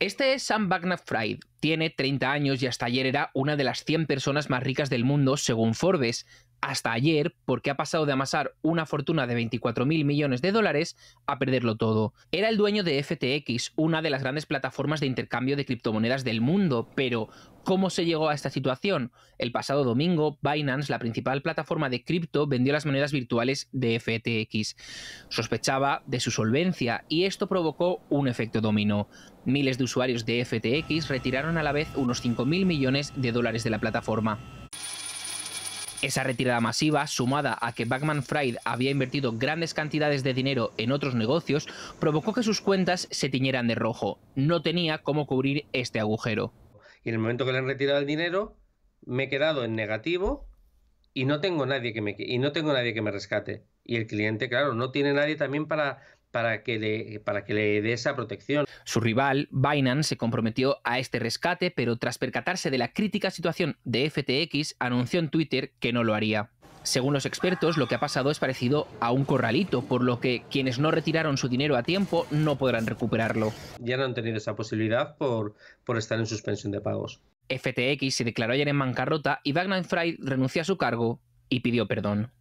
Este es Sam wagner Fried, tiene 30 años y hasta ayer era una de las 100 personas más ricas del mundo, según Forbes. Hasta ayer, porque ha pasado de amasar una fortuna de 24.000 millones de dólares a perderlo todo. Era el dueño de FTX, una de las grandes plataformas de intercambio de criptomonedas del mundo, pero ¿Cómo se llegó a esta situación? El pasado domingo, Binance, la principal plataforma de cripto, vendió las monedas virtuales de FTX. Sospechaba de su solvencia y esto provocó un efecto dominó. Miles de usuarios de FTX retiraron a la vez unos 5.000 millones de dólares de la plataforma. Esa retirada masiva, sumada a que Backman Fried había invertido grandes cantidades de dinero en otros negocios, provocó que sus cuentas se tiñeran de rojo. No tenía cómo cubrir este agujero. Y en el momento que le han retirado el dinero, me he quedado en negativo y no tengo nadie que me, y no tengo nadie que me rescate. Y el cliente, claro, no tiene nadie también para para que le, para que le dé esa protección. Su rival, Binance, se comprometió a este rescate, pero tras percatarse de la crítica situación de FTX, anunció en Twitter que no lo haría. Según los expertos, lo que ha pasado es parecido a un corralito, por lo que quienes no retiraron su dinero a tiempo no podrán recuperarlo. Ya no han tenido esa posibilidad por, estar en suspensión de pagos. FTX se declaró ayer en bancarrota y Wagner Fry renunció a su cargo y pidió perdón.